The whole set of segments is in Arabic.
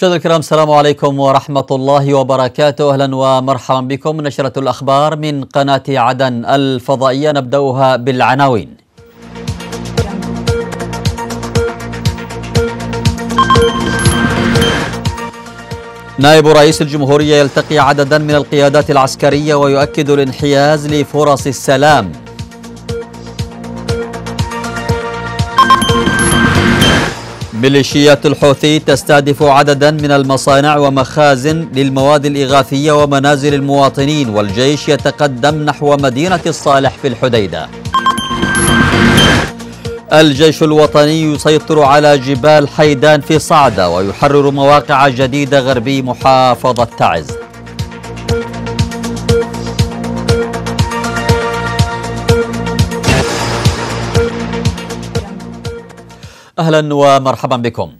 شهد الكرام السلام عليكم ورحمة الله وبركاته أهلا ومرحبا بكم نشرة الأخبار من قناة عدن الفضائية نبدأها بالعناوين نائب رئيس الجمهورية يلتقي عددا من القيادات العسكرية ويؤكد الانحياز لفرص السلام ميليشيات الحوثي تستهدف عددا من المصانع ومخازن للمواد الإغاثية ومنازل المواطنين والجيش يتقدم نحو مدينة الصالح في الحديدة الجيش الوطني يسيطر على جبال حيدان في صعدة ويحرر مواقع جديدة غربي محافظة تعز أهلا ومرحبا بكم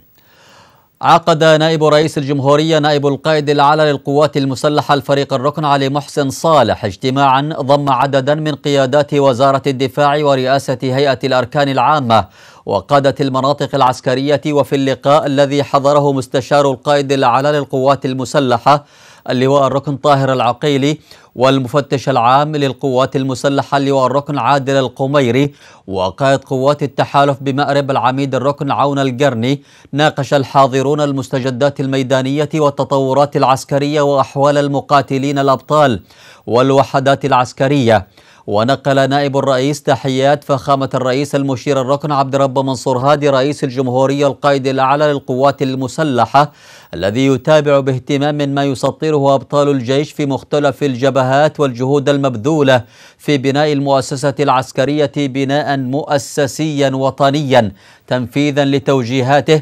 عقد نائب رئيس الجمهورية نائب القائد العلى للقوات المسلحة الفريق الركن علي محسن صالح اجتماعا ضم عددا من قيادات وزارة الدفاع ورئاسة هيئة الأركان العامة وقادة المناطق العسكرية وفي اللقاء الذي حضره مستشار القائد العلى للقوات المسلحة اللواء الركن طاهر العقيلي والمفتش العام للقوات المسلحة اللواء الركن عادل القميري وقائد قوات التحالف بمأرب العميد الركن عون القرني ناقش الحاضرون المستجدات الميدانية والتطورات العسكرية وأحوال المقاتلين الأبطال والوحدات العسكرية ونقل نائب الرئيس تحيات فخامة الرئيس المشير الركن عبد رب منصور هادي رئيس الجمهورية القائد الأعلى للقوات المسلحة الذي يتابع باهتمام ما يسطره أبطال الجيش في مختلف الجبهات والجهود المبذولة في بناء المؤسسة العسكرية بناء مؤسسيا وطنيا تنفيذا لتوجيهاته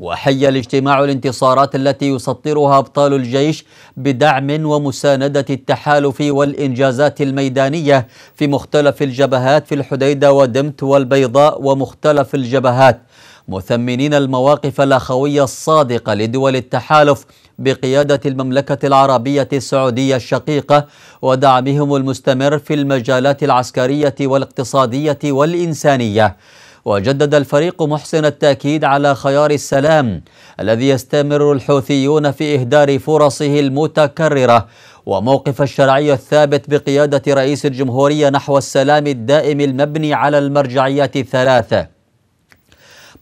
وحي الاجتماع الانتصارات التي يسطرها أبطال الجيش بدعم ومساندة التحالف والإنجازات الميدانية في مختلف الجبهات في الحديدة ودمت والبيضاء ومختلف الجبهات مثمنين المواقف الأخوية الصادقة لدول التحالف بقيادة المملكة العربية السعودية الشقيقة ودعمهم المستمر في المجالات العسكرية والاقتصادية والإنسانية وجدد الفريق محسن التأكيد على خيار السلام الذي يستمر الحوثيون في إهدار فرصه المتكررة وموقف الشرعي الثابت بقيادة رئيس الجمهورية نحو السلام الدائم المبني على المرجعيات الثلاثة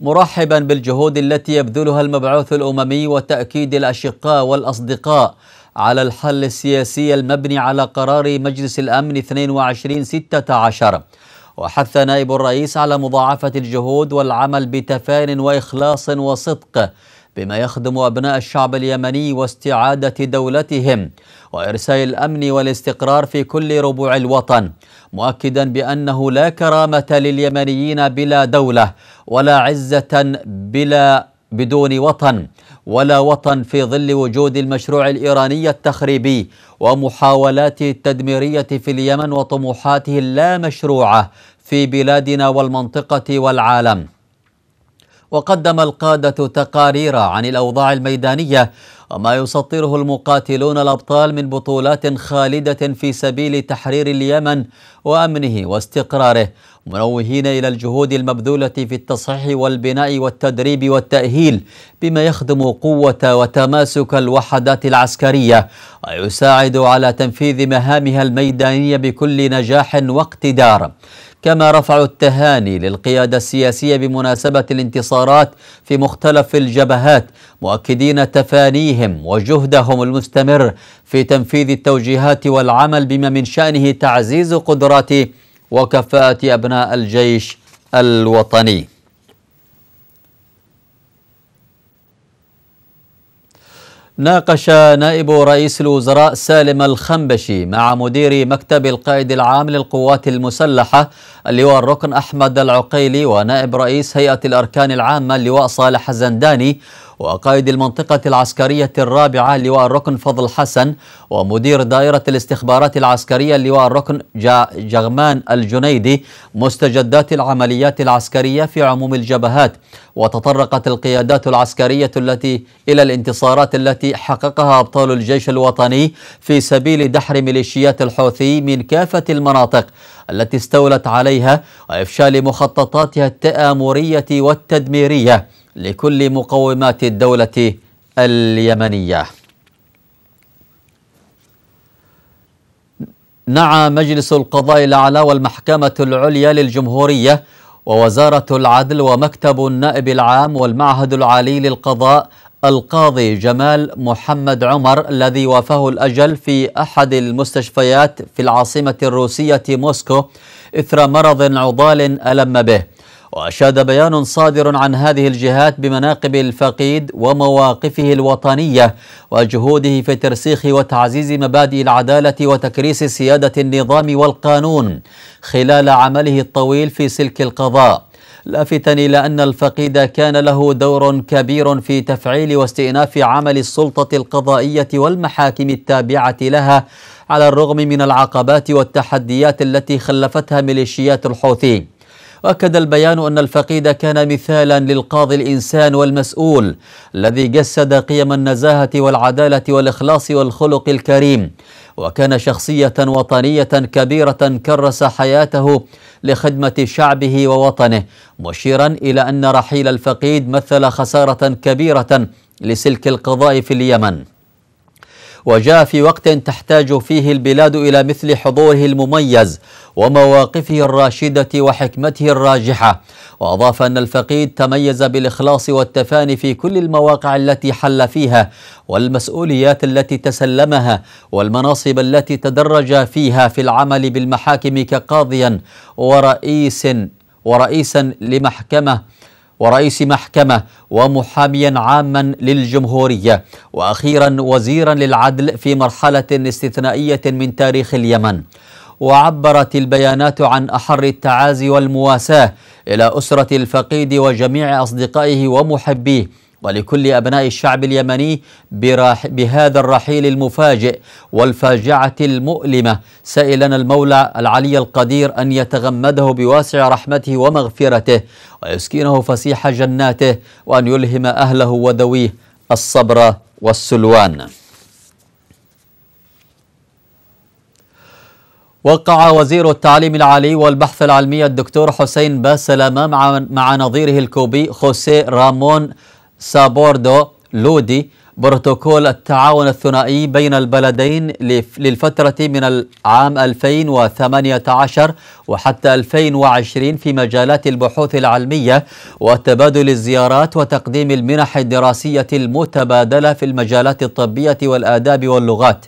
مرحبا بالجهود التي يبذلها المبعوث الأممي وتأكيد الأشقاء والأصدقاء على الحل السياسي المبني على قرار مجلس الأمن 22 16 وحث نائب الرئيس على مضاعفة الجهود والعمل بتفان وإخلاص وصدق بما يخدم أبناء الشعب اليمني واستعادة دولتهم وإرسال الأمن والاستقرار في كل ربوع الوطن مؤكدا بأنه لا كرامة لليمنيين بلا دولة ولا عزة بلا بدون وطن ولا وطن في ظل وجود المشروع الايراني التخريبي ومحاولاته التدميريه في اليمن وطموحاته اللامشروعه في بلادنا والمنطقه والعالم وقدم القادة تقارير عن الأوضاع الميدانية وما يسطره المقاتلون الأبطال من بطولات خالدة في سبيل تحرير اليمن وأمنه واستقراره منوهين إلى الجهود المبذولة في التصحيح والبناء والتدريب والتأهيل بما يخدم قوة وتماسك الوحدات العسكرية ويساعد على تنفيذ مهامها الميدانية بكل نجاح واقتدار كما رفعوا التهاني للقيادة السياسية بمناسبة الانتصارات في مختلف الجبهات مؤكدين تفانيهم وجهدهم المستمر في تنفيذ التوجيهات والعمل بما من شأنه تعزيز قدرات وكفاءة أبناء الجيش الوطني ناقش نائب رئيس الوزراء سالم الخنبشي مع مدير مكتب القائد العام للقوات المسلحة اللواء الركن أحمد العقيلي ونائب رئيس هيئة الأركان العامة اللواء صالح الزنداني وقائد المنطقة العسكرية الرابعة لواء الركن فضل حسن ومدير دائرة الاستخبارات العسكرية لواء الركن جغمان الجنيدي مستجدات العمليات العسكرية في عموم الجبهات وتطرقت القيادات العسكرية التي إلى الانتصارات التي حققها أبطال الجيش الوطني في سبيل دحر ميليشيات الحوثي من كافة المناطق التي استولت عليها وإفشال مخططاتها التآمرية والتدميرية لكل مقومات الدولة اليمنية نعى مجلس القضاء الأعلى والمحكمة العليا للجمهورية ووزارة العدل ومكتب النائب العام والمعهد العالي للقضاء القاضي جمال محمد عمر الذي وافاه الأجل في أحد المستشفيات في العاصمة الروسية موسكو إثر مرض عضال ألم به وأشاد بيان صادر عن هذه الجهات بمناقب الفقيد ومواقفه الوطنية وجهوده في ترسيخ وتعزيز مبادئ العدالة وتكريس سيادة النظام والقانون خلال عمله الطويل في سلك القضاء لافتا إلى أن الفقيد كان له دور كبير في تفعيل واستئناف عمل السلطة القضائية والمحاكم التابعة لها على الرغم من العقبات والتحديات التي خلفتها ميليشيات الحوثي واكد البيان ان الفقيد كان مثالا للقاضي الانسان والمسؤول الذي جسد قيم النزاهه والعداله والاخلاص والخلق الكريم وكان شخصيه وطنيه كبيره كرس حياته لخدمه شعبه ووطنه مشيرا الى ان رحيل الفقيد مثل خساره كبيره لسلك القضاء في اليمن وجاء في وقت تحتاج فيه البلاد إلى مثل حضوره المميز ومواقفه الراشدة وحكمته الراجحة وأضاف أن الفقيد تميز بالإخلاص والتفاني في كل المواقع التي حل فيها والمسؤوليات التي تسلمها والمناصب التي تدرج فيها في العمل بالمحاكم كقاضيا ورئيس ورئيسا لمحكمه ورئيس محكمة ومحاميا عاما للجمهورية وأخيرا وزيرا للعدل في مرحلة استثنائية من تاريخ اليمن وعبرت البيانات عن أحر التعازي والمواساة إلى أسرة الفقيد وجميع أصدقائه ومحبيه ولكل أبناء الشعب اليمني بهذا الرحيل المفاجئ والفاجعة المؤلمة سائلنا المولى العلي القدير أن يتغمده بواسع رحمته ومغفرته ويسكنه فسيح جناته وأن يلهم أهله وذويه الصبر والسلوان وقع وزير التعليم العالي والبحث العلمي الدكتور حسين باسلامة مع, مع نظيره الكوبي خوسيه رامون سابوردو لودي بروتوكول التعاون الثنائي بين البلدين للفترة من العام 2018 وحتى 2020 في مجالات البحوث العلمية وتبادل الزيارات وتقديم المنح الدراسية المتبادلة في المجالات الطبية والآداب واللغات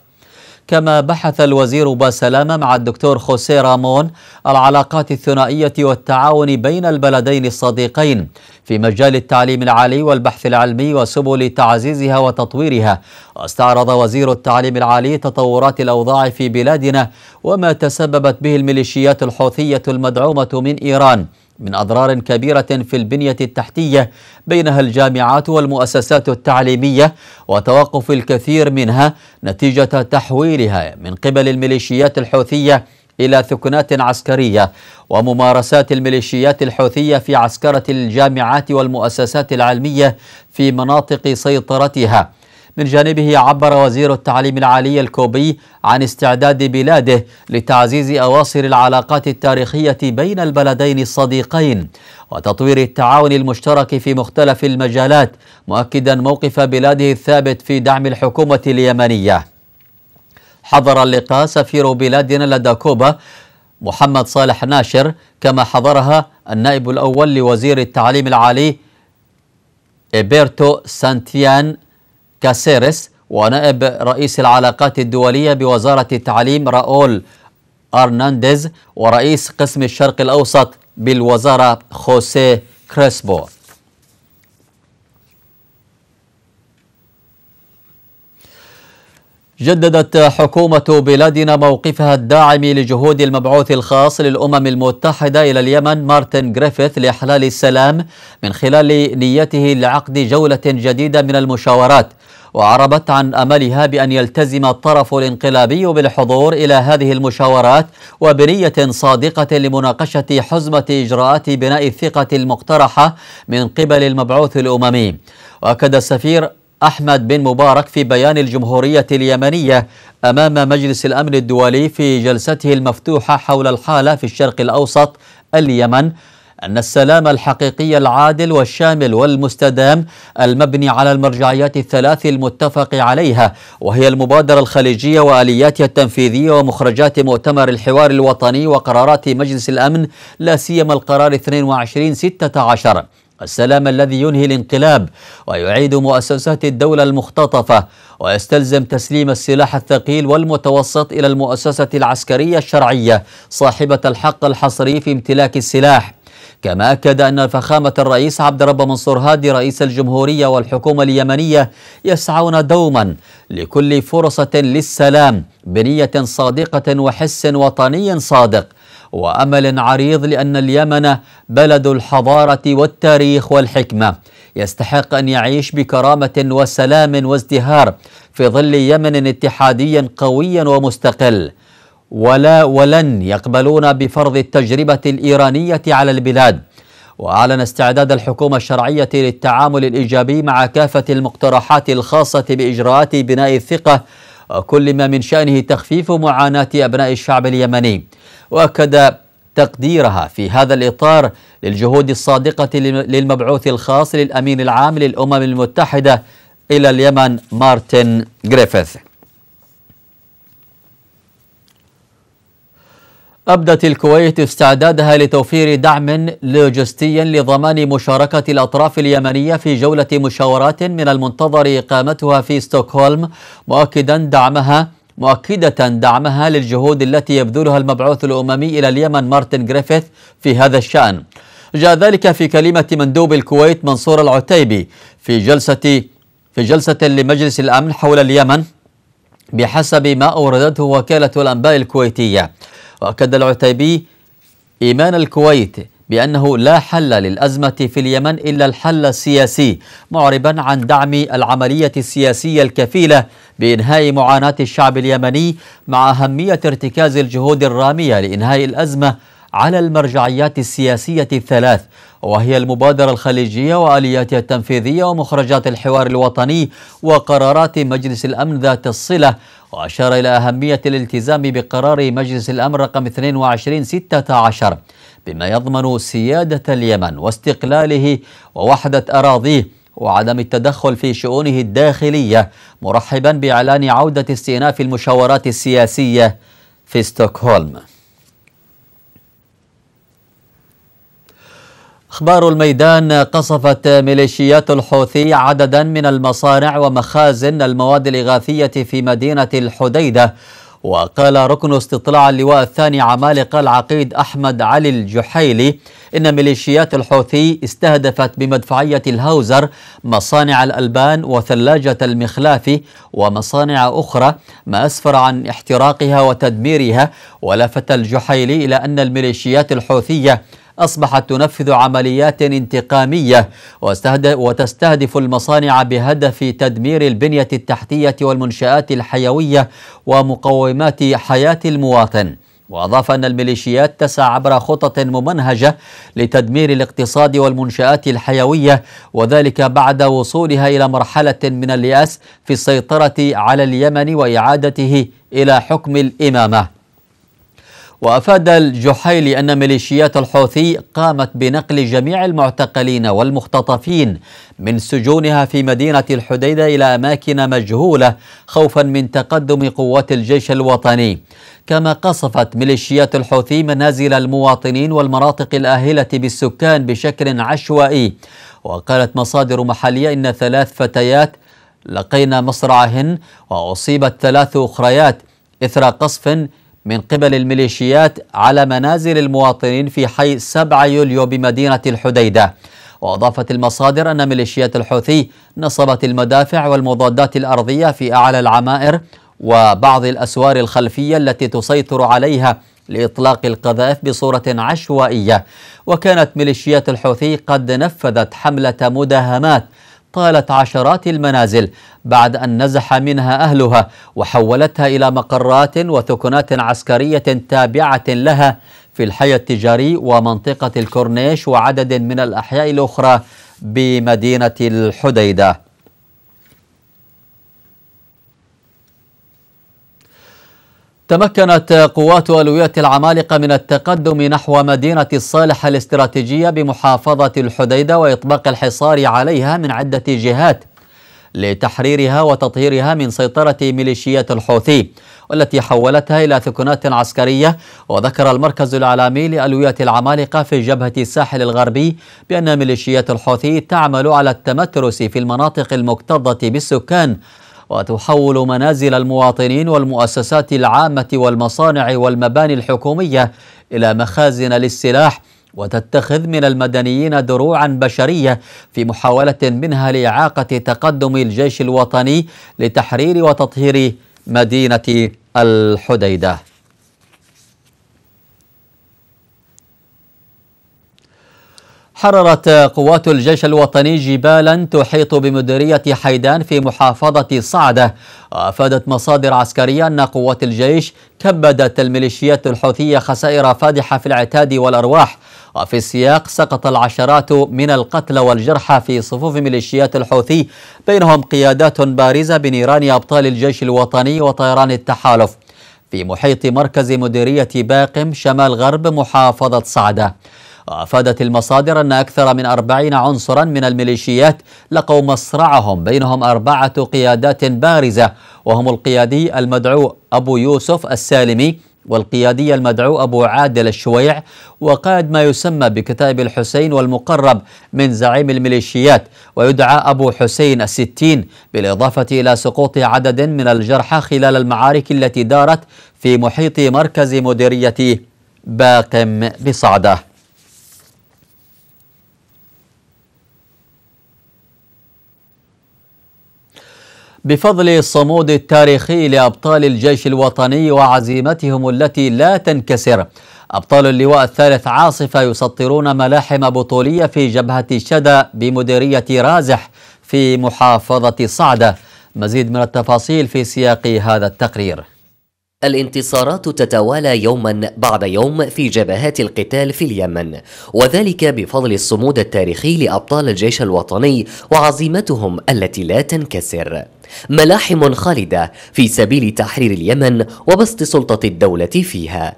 كما بحث الوزير بسلامة مع الدكتور خوسيه رامون العلاقات الثنائية والتعاون بين البلدين الصديقين في مجال التعليم العالي والبحث العلمي وسبل تعزيزها وتطويرها واستعرض وزير التعليم العالي تطورات الأوضاع في بلادنا وما تسببت به الميليشيات الحوثية المدعومة من إيران من أضرار كبيرة في البنية التحتية بينها الجامعات والمؤسسات التعليمية وتوقف الكثير منها نتيجة تحويلها من قبل الميليشيات الحوثية إلى ثكنات عسكرية وممارسات الميليشيات الحوثية في عسكرة الجامعات والمؤسسات العلمية في مناطق سيطرتها من جانبه عبر وزير التعليم العالي الكوبي عن استعداد بلاده لتعزيز أواصر العلاقات التاريخية بين البلدين الصديقين وتطوير التعاون المشترك في مختلف المجالات مؤكدا موقف بلاده الثابت في دعم الحكومة اليمنية حضر اللقاء سفير بلادنا لدى كوبا محمد صالح ناشر كما حضرها النائب الأول لوزير التعليم العالي إبرتو سانتيان كاسيرس ونائب رئيس العلاقات الدولية بوزارة التعليم راؤول أرنانديز ورئيس قسم الشرق الأوسط بالوزارة خوسيه كريسبو جددت حكومة بلادنا موقفها الداعم لجهود المبعوث الخاص للأمم المتحدة إلى اليمن مارتن جريفيث لإحلال السلام من خلال نيته لعقد جولة جديدة من المشاورات وعربت عن أملها بأن يلتزم الطرف الانقلابي بالحضور إلى هذه المشاورات وبنية صادقة لمناقشة حزمة إجراءات بناء الثقة المقترحة من قبل المبعوث الأممي وأكد السفير أحمد بن مبارك في بيان الجمهورية اليمنية أمام مجلس الأمن الدولي في جلسته المفتوحة حول الحالة في الشرق الأوسط اليمن أن السلام الحقيقي العادل والشامل والمستدام المبني على المرجعيات الثلاث المتفق عليها وهي المبادرة الخليجية وآلياتها التنفيذية ومخرجات مؤتمر الحوار الوطني وقرارات مجلس الأمن لا سيما القرار 2216 السلام الذي ينهي الانقلاب ويعيد مؤسسات الدولة المختطفة ويستلزم تسليم السلاح الثقيل والمتوسط إلى المؤسسة العسكرية الشرعية صاحبة الحق الحصري في امتلاك السلاح كما أكد أن فخامة الرئيس عبد الرب منصور هادي رئيس الجمهورية والحكومة اليمنية يسعون دوما لكل فرصة للسلام بنية صادقة وحس وطني صادق وأمل عريض لأن اليمن بلد الحضارة والتاريخ والحكمة يستحق أن يعيش بكرامة وسلام وازدهار في ظل يمن اتحادي قوي ومستقل ولا ولن يقبلون بفرض التجربة الإيرانية على البلاد وأعلن استعداد الحكومة الشرعية للتعامل الإيجابي مع كافة المقترحات الخاصة بإجراءات بناء الثقة وكل ما من شأنه تخفيف معاناة أبناء الشعب اليمني وأكد تقديرها في هذا الإطار للجهود الصادقة للمبعوث الخاص للأمين العام للأمم المتحدة إلى اليمن مارتن جريفيث أبدت الكويت استعدادها لتوفير دعم لوجستي لضمان مشاركة الأطراف اليمنية في جولة مشاورات من المنتظر إقامتها في ستوكهولم مؤكدا دعمها مؤكدة دعمها للجهود التي يبذلها المبعوث الأممي إلى اليمن مارتن جريفيث في هذا الشأن جاء ذلك في كلمة مندوب الكويت منصور العتيبي في جلسة في جلسة لمجلس الأمن حول اليمن بحسب ما أوردته وكالة الأنباء الكويتية وأكد العتيبي إيمان الكويت بأنه لا حل للأزمة في اليمن إلا الحل السياسي معربا عن دعم العملية السياسية الكفيلة بإنهاء معاناة الشعب اليمني مع أهمية ارتكاز الجهود الرامية لإنهاء الأزمة على المرجعيات السياسية الثلاث وهي المبادرة الخليجية وآلياتها التنفيذية ومخرجات الحوار الوطني وقرارات مجلس الأمن ذات الصلة وأشار إلى أهمية الالتزام بقرار مجلس الأمن رقم 2216 بما يضمن سيادة اليمن واستقلاله ووحدة أراضيه وعدم التدخل في شؤونه الداخلية مرحبا بإعلان عودة استئناف المشاورات السياسية في ستوكهولم أخبار الميدان قصفت ميليشيات الحوثي عددا من المصانع ومخازن المواد الإغاثية في مدينة الحديدة وقال ركن استطلاع اللواء الثاني عمالقة العقيد أحمد علي الجحيلي إن ميليشيات الحوثي استهدفت بمدفعية الهاوزر مصانع الألبان وثلاجة المخلاف ومصانع أخرى ما أسفر عن احتراقها وتدميرها ولفت الجحيلي إلى أن الميليشيات الحوثية أصبحت تنفذ عمليات انتقامية وتستهدف المصانع بهدف تدمير البنية التحتية والمنشآت الحيوية ومقومات حياة المواطن وأضاف أن الميليشيات تسعى عبر خطط ممنهجة لتدمير الاقتصاد والمنشآت الحيوية وذلك بعد وصولها إلى مرحلة من اليأس في السيطرة على اليمن وإعادته إلى حكم الإمامة وأفاد الجحيلي أن ميليشيات الحوثي قامت بنقل جميع المعتقلين والمختطفين من سجونها في مدينة الحديدة إلى أماكن مجهولة خوفا من تقدم قوات الجيش الوطني كما قصفت ميليشيات الحوثي منازل المواطنين والمناطق الآهلة بالسكان بشكل عشوائي وقالت مصادر محلية إن ثلاث فتيات لقينا مصرعهن وأصيبت ثلاث أخريات إثر قصف من قبل الميليشيات على منازل المواطنين في حي 7 يوليو بمدينة الحديدة وأضافت المصادر أن ميليشيات الحوثي نصبت المدافع والمضادات الأرضية في أعلى العمائر وبعض الأسوار الخلفية التي تسيطر عليها لإطلاق القذائف بصورة عشوائية وكانت ميليشيات الحوثي قد نفذت حملة مداهمات أطالت عشرات المنازل بعد أن نزح منها أهلها وحولتها إلى مقرات وثكنات عسكرية تابعة لها في الحي التجاري ومنطقة الكورنيش وعدد من الأحياء الأخرى بمدينة الحديدة تمكنت قوات ألوية العمالقة من التقدم نحو مدينة الصالح الاستراتيجية بمحافظة الحديدة وإطباق الحصار عليها من عدة جهات لتحريرها وتطهيرها من سيطرة ميليشيات الحوثي والتي حولتها إلى ثكنات عسكرية وذكر المركز العالمي لألوية العمالقة في جبهة الساحل الغربي بأن ميليشيات الحوثي تعمل على التمترس في المناطق المكتظة بالسكان وتحول منازل المواطنين والمؤسسات العامة والمصانع والمباني الحكومية إلى مخازن للسلاح وتتخذ من المدنيين دروعا بشرية في محاولة منها لإعاقة تقدم الجيش الوطني لتحرير وتطهير مدينة الحديدة حررت قوات الجيش الوطني جبالا تحيط بمديرية حيدان في محافظة صعدة وأفادت مصادر عسكرية أن قوات الجيش كبدت الميليشيات الحوثية خسائر فادحة في العتاد والأرواح وفي السياق سقط العشرات من القتلى والجرحى في صفوف ميليشيات الحوثي بينهم قيادات بارزة بنيران أبطال الجيش الوطني وطيران التحالف في محيط مركز مديرية باقم شمال غرب محافظة صعده وأفادت المصادر أن أكثر من أربعين عنصرا من الميليشيات لقوا مصرعهم بينهم أربعة قيادات بارزة وهم القيادي المدعو أبو يوسف السالمي والقيادي المدعو أبو عادل الشويع وقائد ما يسمى بكتائب الحسين والمقرب من زعيم الميليشيات ويدعى أبو حسين الستين بالإضافة إلى سقوط عدد من الجرحى خلال المعارك التي دارت في محيط مركز مديرية باقم بصعده بفضل الصمود التاريخي لأبطال الجيش الوطني وعزيمتهم التي لا تنكسر أبطال اللواء الثالث عاصفة يسطرون ملاحم بطولية في جبهة الشدى بمديرية رازح في محافظة صعدة مزيد من التفاصيل في سياق هذا التقرير الانتصارات تتوالى يوما بعد يوم في جبهات القتال في اليمن وذلك بفضل الصمود التاريخي لأبطال الجيش الوطني وعزيمتهم التي لا تنكسر ملاحم خالدة في سبيل تحرير اليمن وبسط سلطة الدولة فيها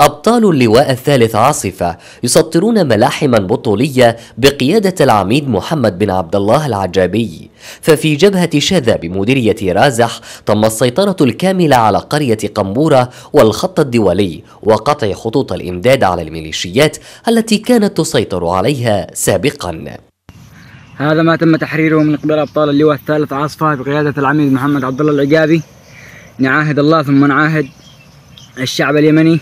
أبطال اللواء الثالث عاصفة يسطرون ملاحما بطولية بقيادة العميد محمد بن عبد الله العجابي ففي جبهة شذا بمديرية رازح تم السيطرة الكاملة على قرية قنبورة والخط الدولي وقطع خطوط الإمداد على الميليشيات التي كانت تسيطر عليها سابقا هذا ما تم تحريره من قبل أبطال اللواء الثالث عاصفة بقيادة العميد محمد عبد الله العقابي نعاهد الله ثم نعاهد الشعب اليمني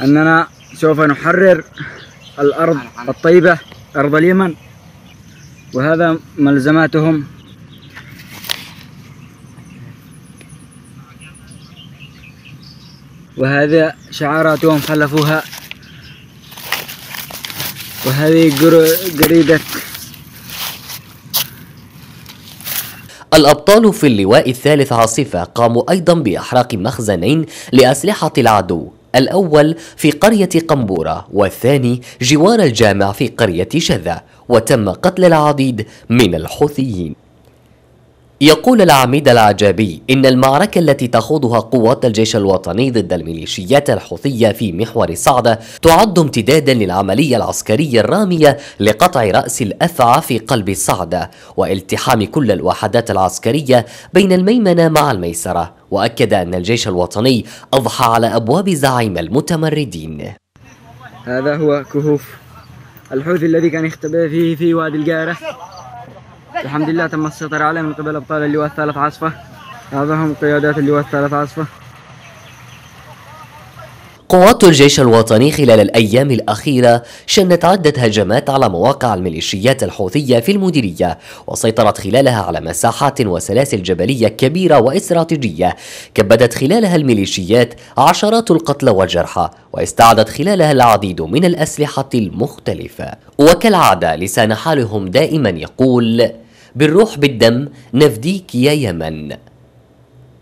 أننا سوف نحرر الأرض الطيبة أرض اليمن وهذا ملزماتهم وهذا شعاراتهم خلفوها وهذه قريده الأبطال في اللواء الثالث عاصفة قاموا أيضا بإحراق مخزنين لأسلحة العدو الأول في قرية قنبورة والثاني جوار الجامع في قرية شذا وتم قتل العديد من الحوثيين يقول العميد العجابي إن المعركة التي تخوضها قوات الجيش الوطني ضد الميليشيات الحوثية في محور صعدة تعد امتدادا للعملية العسكرية الرامية لقطع رأس الأفعى في قلب صعدة والتحام كل الوحدات العسكرية بين الميمنة مع الميسرة وأكد أن الجيش الوطني أضحى على أبواب زعيم المتمردين هذا هو كهوف الحوثي الذي كان يختبئ فيه في وادي الجارة الحمد لله تم السيطرة عليه من قبل أبطال اللواء الثالث عاصفة هذا هم قيادات اللواء الثالث عاصفة قوات الجيش الوطني خلال الأيام الأخيرة شنت عدة هجمات على مواقع الميليشيات الحوثية في المديرية وسيطرت خلالها على مساحات وسلاسل جبلية كبيرة واستراتيجية كبدت خلالها الميليشيات عشرات القتلى والجرحى واستعدت خلالها العديد من الأسلحة المختلفة وكالعادة لسان حالهم دائما يقول بالروح بالدم نفديك يا يمن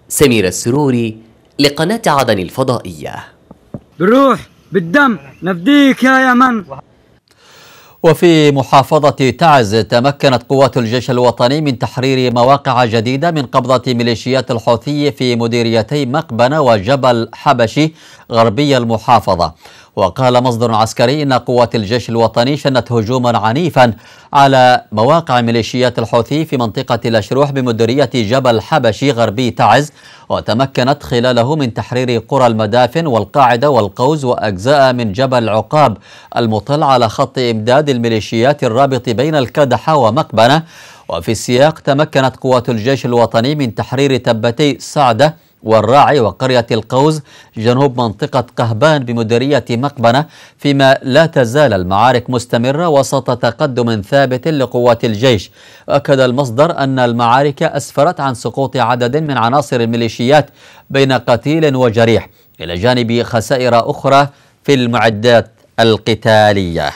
سمير السروري لقناة عدن الفضائية بالروح بالدم نفديك يا يمن وفي محافظة تعز تمكنت قوات الجيش الوطني من تحرير مواقع جديدة من قبضة ميليشيات الحوثي في مديريتي مقبنة وجبل حبشي غربي المحافظة وقال مصدر عسكري أن قوات الجيش الوطني شنت هجوما عنيفا على مواقع ميليشيات الحوثي في منطقة الأشروح بمديرية جبل حبشي غربي تعز وتمكنت خلاله من تحرير قرى المدافن والقاعدة والقوز وأجزاء من جبل عقاب المطل على خط إمداد الميليشيات الرابط بين الكدحة ومقبنة وفي السياق تمكنت قوات الجيش الوطني من تحرير تبتي سعده والراعي وقرية القوز جنوب منطقة قهبان بمديرية مقبنة فيما لا تزال المعارك مستمرة وسط تقدم ثابت لقوات الجيش أكد المصدر أن المعارك أسفرت عن سقوط عدد من عناصر الميليشيات بين قتيل وجريح إلى جانب خسائر أخرى في المعدات القتاليه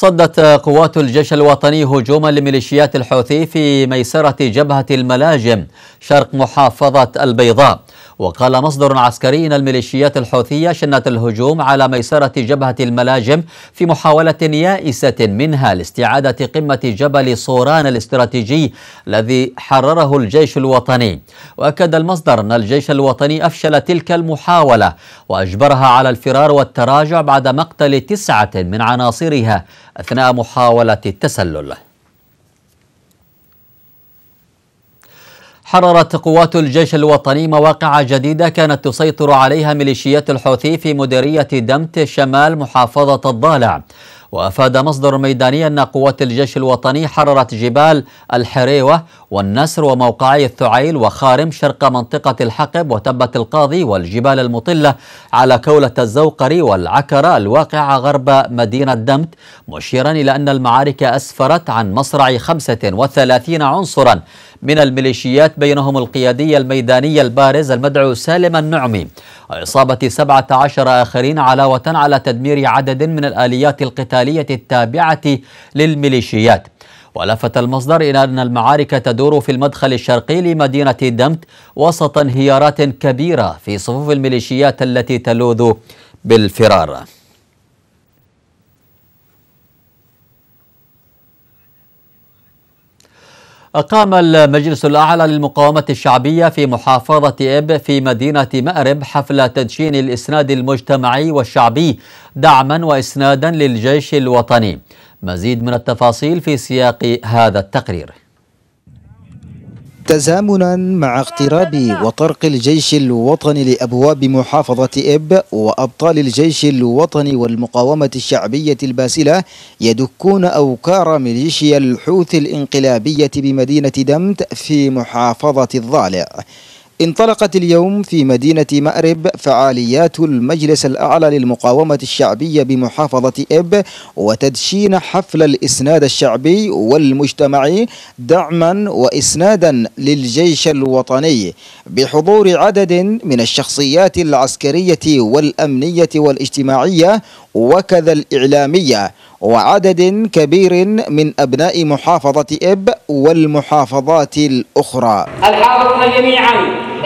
صدت قوات الجيش الوطني هجوما لميليشيات الحوثي في ميسرة جبهة الملاجم شرق محافظة البيضاء وقال مصدر عسكري ان الميليشيات الحوثيه شنت الهجوم على ميسره جبهه الملاجم في محاوله يائسه منها لاستعاده قمه جبل صوران الاستراتيجي الذي حرره الجيش الوطني واكد المصدر ان الجيش الوطني افشل تلك المحاوله واجبرها على الفرار والتراجع بعد مقتل تسعه من عناصرها اثناء محاوله التسلل حررت قوات الجيش الوطني مواقع جديدة كانت تسيطر عليها ميليشيات الحوثي في مديرية دمت شمال محافظة الضالع وأفاد مصدر ميداني أن قوات الجيش الوطني حررت جبال الحريوة والنسر وموقعي الثعيل وخارم شرق منطقة الحقب وتبة القاضي والجبال المطلة على كولة الزوقري والعكرة الواقعة غرب مدينة دمت مشيرا إلى أن المعارك أسفرت عن مصرع 35 عنصرا من الميليشيات بينهم القيادي الميداني البارز المدعو سالم النعمي وإصابة 17 آخرين علاوة على تدمير عدد من الآليات القتالية التابعة للميليشيات ولفت المصدر إلى أن المعارك تدور في المدخل الشرقي لمدينة دمت وسط انهيارات كبيرة في صفوف الميليشيات التي تلوذ بالفرار أقام المجلس الأعلى للمقاومة الشعبية في محافظة إب في مدينة مأرب حفل تدشين الإسناد المجتمعي والشعبي دعما وإسنادا للجيش الوطني مزيد من التفاصيل في سياق هذا التقرير تزامنا مع اقتراب وطرق الجيش الوطني لأبواب محافظة إب وأبطال الجيش الوطني والمقاومة الشعبية الباسلة يدكون أوكار ميليشيا الحوث الانقلابية بمدينة دمت في محافظة الضالع انطلقت اليوم في مدينة مأرب فعاليات المجلس الأعلى للمقاومة الشعبية بمحافظة إب وتدشين حفل الإسناد الشعبي والمجتمعي دعما وإسنادا للجيش الوطني بحضور عدد من الشخصيات العسكرية والأمنية والاجتماعية وكذا الإعلامية وعدد كبير من أبناء محافظة إب والمحافظات الأخرى الحاضرون جميعا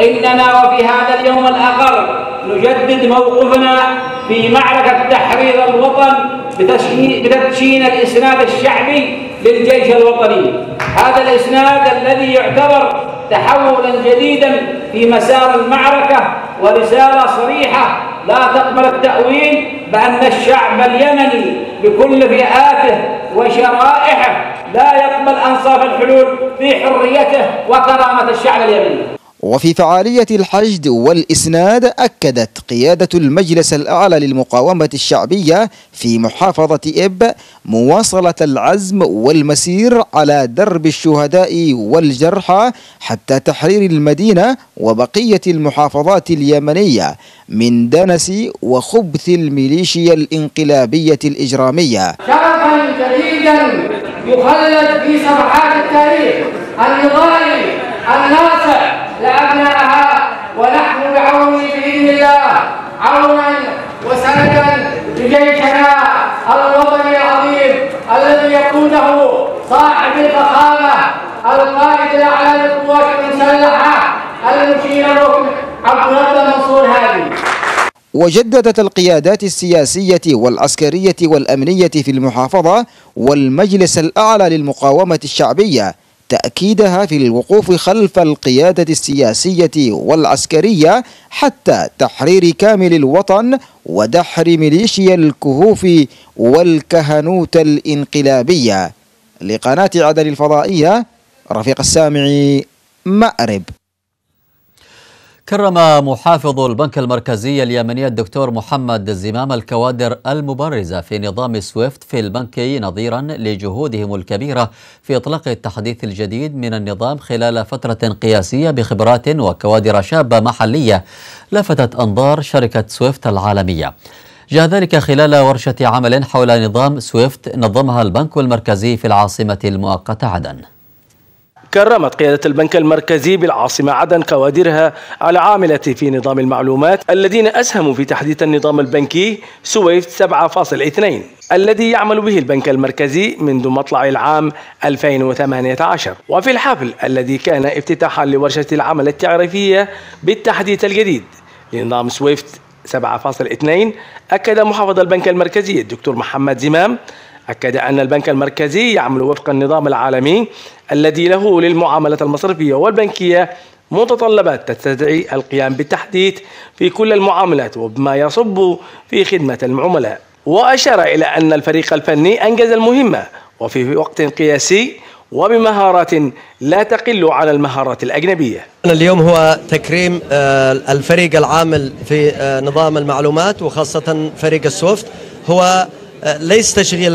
إننا وفي هذا اليوم الآخر نجدد موقفنا في معركة تحرير الوطن بتدشين الإسناد الشعبي للجيش الوطني هذا الإسناد الذي يعتبر تحولا جديدا في مسار المعركة ورسالة صريحة لا تقبل التأويل بأن الشعب اليمني بكل فئاته وشرائحه لا يقبل أنصاف الحلول في حريته وكرامة الشعب اليمني وفي فعالية الحشد والإسناد أكدت قيادة المجلس الأعلى للمقاومة الشعبية في محافظة إب مواصلة العزم والمسير على درب الشهداء والجرحى حتى تحرير المدينة وبقية المحافظات اليمنية من دنس وخبث الميليشيا الانقلابية الإجرامية شعبا جديدا يخلد في صفحات التاريخ النضالي الناصع لأبنائها ونحن بعونه بإذن الله عونا وسندا لجيشنا الوطني العظيم الذي يقوده صاحب الفخامة القائد الأعلى للقوات المسلحة المشير لكم عبد الله منصور هادي وجددت القيادات السياسية والعسكرية والأمنية في المحافظة والمجلس الأعلى للمقاومة الشعبية تأكيدها في الوقوف خلف القيادة السياسية والعسكرية حتى تحرير كامل الوطن ودحر ميليشيا الكهوف والكهنوت الإنقلابية لقناة عدن الفضائية رفيق السامع مأرب كرم محافظ البنك المركزي اليمني الدكتور محمد زمام الكوادر المبرزة في نظام سويفت في البنك نظيرا لجهودهم الكبيرة في إطلاق التحديث الجديد من النظام خلال فترة قياسية بخبرات وكوادر شابة محلية لفتت أنظار شركة سويفت العالمية جاء ذلك خلال ورشة عمل حول نظام سويفت نظمها البنك المركزي في العاصمة المؤقتة عدن كرمت قيادة البنك المركزي بالعاصمة عدن كوادرها العاملة في نظام المعلومات الذين أسهموا في تحديث النظام البنكي سويفت 7.2 الذي يعمل به البنك المركزي منذ مطلع العام 2018 وفي الحفل الذي كان افتتاحا لورشة العمل التعريفية بالتحديث الجديد لنظام سويفت 7.2 أكد محافظ البنك المركزي الدكتور محمد زمام أكد أن البنك المركزي يعمل وفق النظام العالمي الذي له للمعاملة المصرفية والبنكية متطلبات تستدعي القيام بالتحديث في كل المعاملات وبما يصب في خدمة العملاء وأشار إلى أن الفريق الفني أنجز المهمة وفي وقت قياسي وبمهارات لا تقل عن المهارات الأجنبية اليوم هو تكريم آه، الفريق العامل في آه، نظام المعلومات وخاصة فريق السوفت هو آه، ليس تشغيل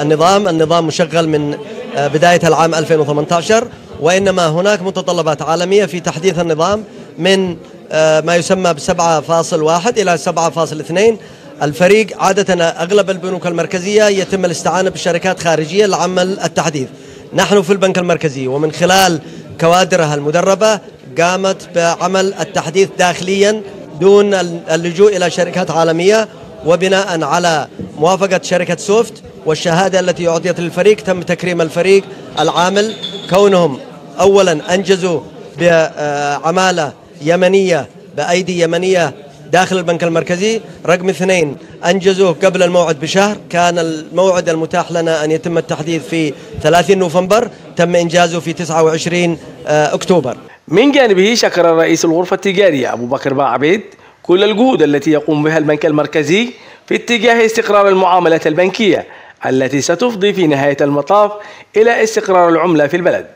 النظام النظام مشغل من آه، بداية العام 2018 وإنما هناك متطلبات عالمية في تحديث النظام من آه، ما يسمى ب 7.1 إلى 7.2 الفريق عادة أغلب البنوك المركزية يتم الاستعانة بشركات خارجية لعمل التحديث نحن في البنك المركزي ومن خلال كوادرها المدربة قامت بعمل التحديث داخليا دون اللجوء إلى شركات عالمية وبناء على موافقة شركة سوفت والشهادة التي أعطيت للفريق تم تكريم الفريق العامل كونهم أولا أنجزوا بعمالة يمنية بأيدي يمنية داخل البنك المركزي رقم اثنين أنجزوه قبل الموعد بشهر كان الموعد المتاح لنا أن يتم التحديث في 30 نوفمبر تم إنجازه في 29 آه، أكتوبر من جانبه شكر رئيس الغرفة التجارية أبو بكر باعبيد كل الجهود التي يقوم بها البنك المركزي في اتجاه استقرار المعاملة البنكية التي ستفضي في نهاية المطاف إلى استقرار العملة في البلد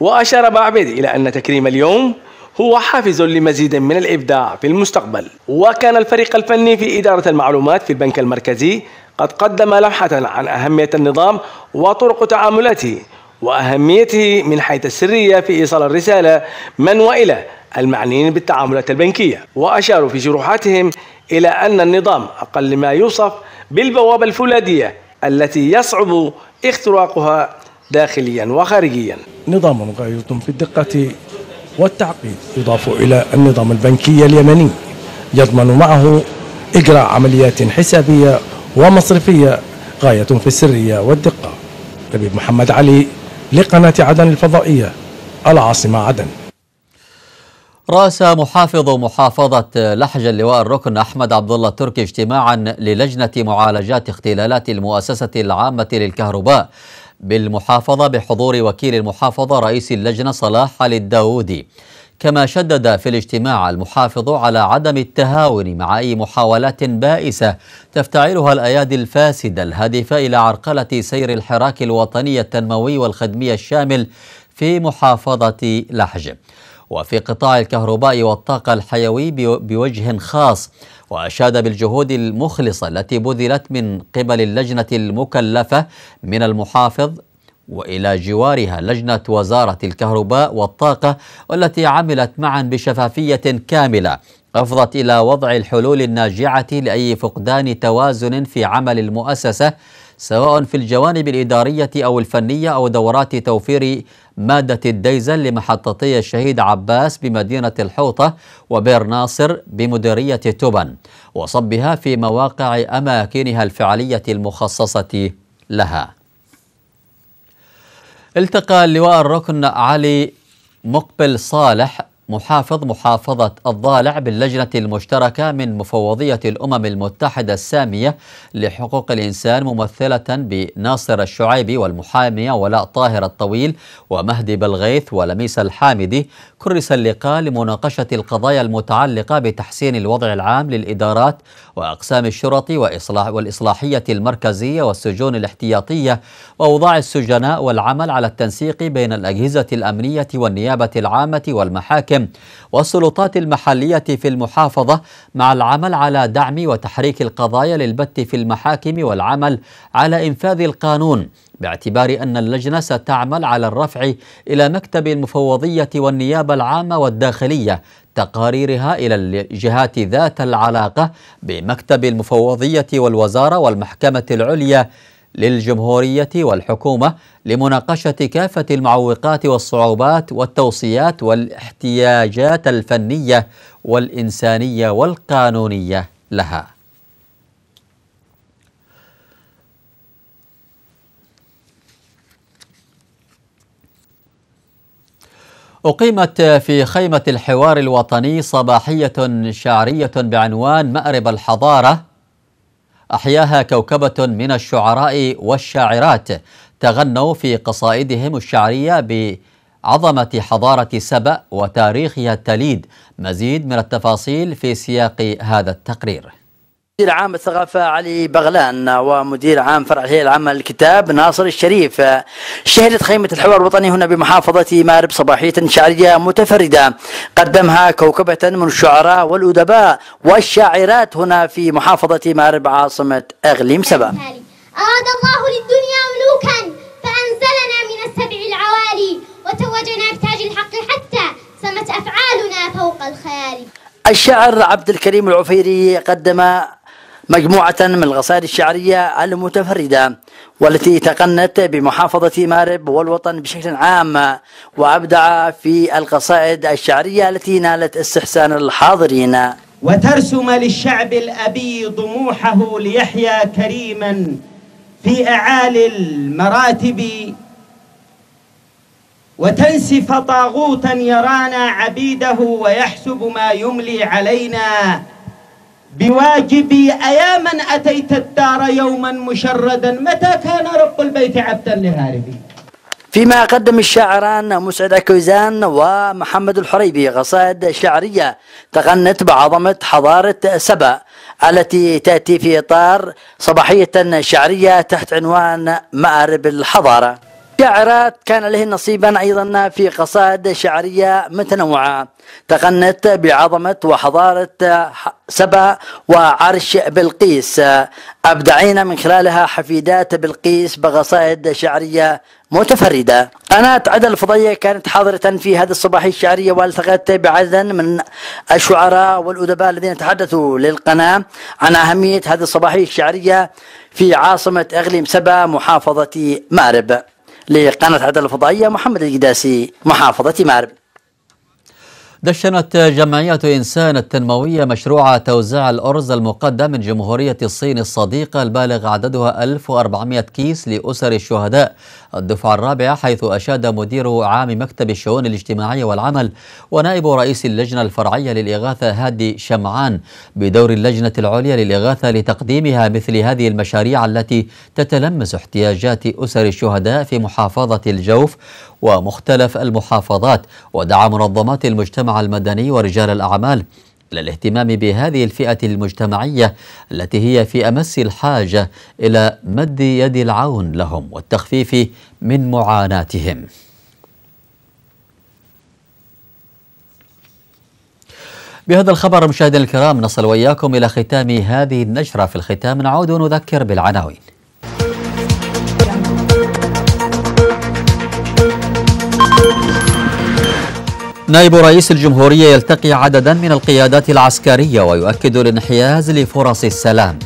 وأشار بعبيد إلى أن تكريم اليوم هو حافز لمزيد من الإبداع في المستقبل وكان الفريق الفني في إدارة المعلومات في البنك المركزي قد قدم لمحة عن أهمية النظام وطرق تعاملاته وأهميته من حيث السرية في إيصال الرسالة من وإلى المعنيين بالتعاملات البنكية وأشاروا في شروحاتهم إلى أن النظام أقل ما يوصف بالبوابة الفولاذية التي يصعب اختراقها داخليا وخارجيا نظام غاية في الدقة والتعقيد يضاف إلى النظام البنكي اليمني يضمن معه إجراء عمليات حسابية ومصرفية غاية في السرية والدقة نبي محمد علي لقناة عدن الفضائية العاصمة عدن رأس محافظ محافظة لحج اللواء الركن أحمد عبد الله التركي اجتماعا للجنة معالجات اختلالات المؤسسة العامة للكهرباء بالمحافظة بحضور وكيل المحافظة رئيس اللجنة صلاح علي الداودي كما شدد في الاجتماع المحافظ على عدم التهاون مع أي محاولات بائسة تفتعلها الأيادي الفاسدة الهادفة إلى عرقلة سير الحراك الوطني التنموي والخدمي الشامل في محافظة لحج وفي قطاع الكهرباء والطاقة الحيوي بوجه خاص وأشاد بالجهود المخلصة التي بذلت من قبل اللجنة المكلفة من المحافظ والى جوارها لجنه وزاره الكهرباء والطاقه والتي عملت معا بشفافيه كامله افضت الى وضع الحلول الناجعه لاي فقدان توازن في عمل المؤسسه سواء في الجوانب الإدارية أو الفنية أو دورات توفير مادة الديزل لمحطتي الشهيد عباس بمدينة الحوطة وبير ناصر بمديرية تبن وصبها في مواقع أماكنها الفعلية المخصصة لها التقى اللواء الركن علي مقبل صالح محافظ محافظة الضالع باللجنة المشتركة من مفوضية الأمم المتحدة السامية لحقوق الإنسان ممثلة بناصر الشعيبي والمحامية ولاء طاهر الطويل ومهدي بلغيث ولميس الحامدي كرس اللقاء لمناقشة القضايا المتعلقة بتحسين الوضع العام للإدارات وأقسام الشرط وإصلاح والإصلاحية المركزية والسجون الاحتياطية وأوضاع السجناء والعمل على التنسيق بين الأجهزة الأمنية والنيابة العامة والمحاكم الحاكم والسلطات المحلية في المحافظة مع العمل على دعم وتحريك القضايا للبت في المحاكم والعمل على إنفاذ القانون باعتبار أن اللجنة ستعمل على الرفع إلى مكتب المفوضية والنيابة العامة والداخلية تقاريرها إلى الجهات ذات العلاقة بمكتب المفوضية والوزارة والمحكمة العليا للجمهورية والحكومة لمناقشة كافة المعوقات والصعوبات والتوصيات والاحتياجات الفنية والإنسانية والقانونية لها. أقيمت في خيمة الحوار الوطني صباحية شعرية بعنوان مأرب الحضارة أحياها كوكبة من الشعراء والشاعرات تغنوا في قصائدهم الشعرية بعظمة حضارة سبأ وتاريخها التليد مزيد من التفاصيل في سياق هذا التقرير مدير عام الثقافة علي بغلان ومدير عام فرع الهيئة العامة للكتاب ناصر الشريف شهدت خيمة الحوار الوطني هنا بمحافظة مارب صباحية شعرية متفردة قدمها كوكبة من الشعراء والأدباء والشاعرات هنا في محافظة مارب عاصمة أغليم سبا أراد الله للدنيا ملوكا فأنزلنا من السبع العوالي وتوجنا بتاج الحق حتى سمت أفعالنا فوق الخيال الشاعر عبد الكريم العفيري قدم مجموعة من القصائد الشعرية المتفردة والتي تقنت بمحافظة مارب والوطن بشكل عام وأبدع في القصائد الشعرية التي نالت استحسان الحاضرين وترسم للشعب الأبي طموحه ليحيا كريما في أعالي المراتب وتنسف طاغوتا يرانا عبيده ويحسب ما يملي علينا بواجبي أيا من أتيت الدار يوما مشردا متى كان رب البيت عبدا لهاربي فيما قدم الشاعران مسعد عكوزان ومحمد الحريبي قصائد شعرية تغنت بعظمة حضارة سبأ التي تأتي في إطار صباحية شعرية تحت عنوان مآرب الحضارة شعرات كان له نصيبا أيضا في قصائد شعرية متنوعة تغنت بعظمة وحضارة سبا وعرش بلقيس أبدعين من خلالها حفيدات بلقيس بقصائد شعرية متفردة قناه عدل الفضية كانت حاضرة في هذه الصباحية الشعرية والتقت بعدد من الشعراء والأدباء الذين تحدثوا للقناة عن أهمية هذه الصباحية الشعرية في عاصمة إقليم سبا محافظة مأرب لقناة عدل الفضائية محمد القداسي محافظة مارب دشنت جمعية إنسان التنموية مشروع توزيع الأرز المقدم من جمهورية الصين الصديقة البالغ عددها 1400 كيس لأسر الشهداء الدفعة الرابعة حيث أشاد مدير عام مكتب الشؤون الاجتماعية والعمل ونائب رئيس اللجنة الفرعية للإغاثة هادي شمعان بدور اللجنة العليا للإغاثة لتقديمها مثل هذه المشاريع التي تتلمس احتياجات أسر الشهداء في محافظة الجوف ومختلف المحافظات ودعا منظمات المجتمع المدني ورجال الأعمال إلى الاهتمام بهذه الفئة المجتمعية التي هي في أمس الحاجة إلى مد يد العون لهم والتخفيف من معاناتهم بهذا الخبر مشاهدينا الكرام نصل وإياكم إلى ختام هذه النشرة في الختام نعود ونذكر بالعناوين نائب رئيس الجمهورية يلتقي عددا من القيادات العسكرية ويؤكد الانحياز لفرص السلام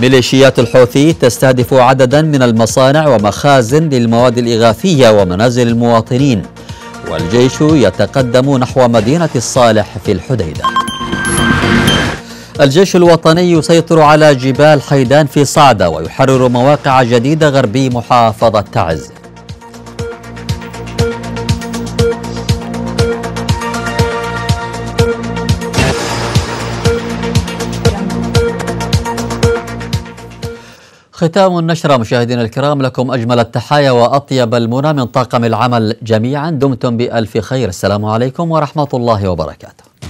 ميليشيات الحوثي تستهدف عددا من المصانع ومخازن للمواد الإغاثية ومنازل المواطنين والجيش يتقدم نحو مدينة الصالح في الحديده الجيش الوطني يسيطر على جبال حيدان في صعدة ويحرر مواقع جديدة غربي محافظة تعز ختام النشرة مشاهدينا الكرام لكم أجمل التحايا وأطيب المنى من طاقم العمل جميعا دمتم بألف خير السلام عليكم ورحمة الله وبركاته